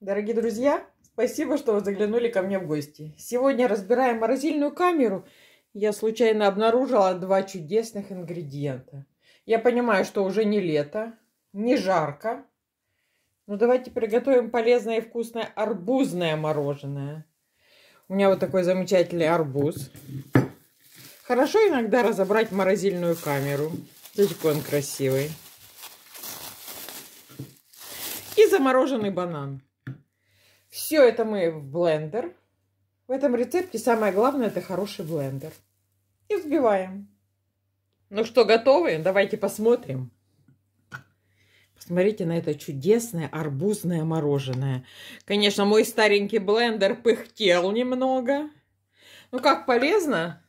Дорогие друзья, спасибо, что вы заглянули ко мне в гости. Сегодня разбираем морозильную камеру. Я случайно обнаружила два чудесных ингредиента. Я понимаю, что уже не лето, не жарко. Но ну, давайте приготовим полезное и вкусное арбузное мороженое. У меня вот такой замечательный арбуз. Хорошо иногда разобрать морозильную камеру. Смотрите, какой он красивый. И замороженный банан. Все это мы в блендер. В этом рецепте самое главное – это хороший блендер. И взбиваем. Ну что, готовы? Давайте посмотрим. Посмотрите на это чудесное арбузное мороженое. Конечно, мой старенький блендер пыхтел немного. Ну как полезно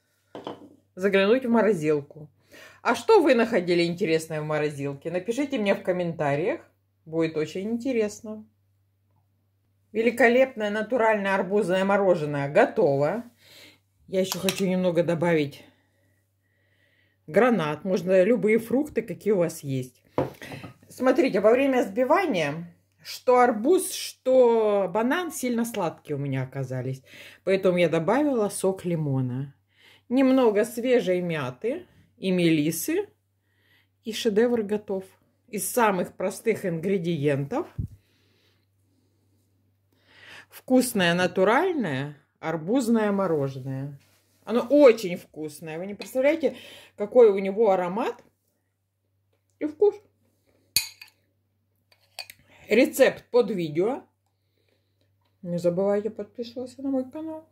заглянуть в морозилку. А что вы находили интересное в морозилке? Напишите мне в комментариях. Будет очень интересно. Великолепное натуральное арбузное мороженое готово. Я еще хочу немного добавить гранат. Можно любые фрукты, какие у вас есть. Смотрите, во время сбивания, что арбуз, что банан сильно сладкие у меня оказались. Поэтому я добавила сок лимона. Немного свежей мяты и мелисы. И шедевр готов. Из самых простых ингредиентов – Вкусное натуральное арбузное мороженое. Оно очень вкусное. Вы не представляете, какой у него аромат и вкус. Рецепт под видео. Не забывайте подписываться на мой канал.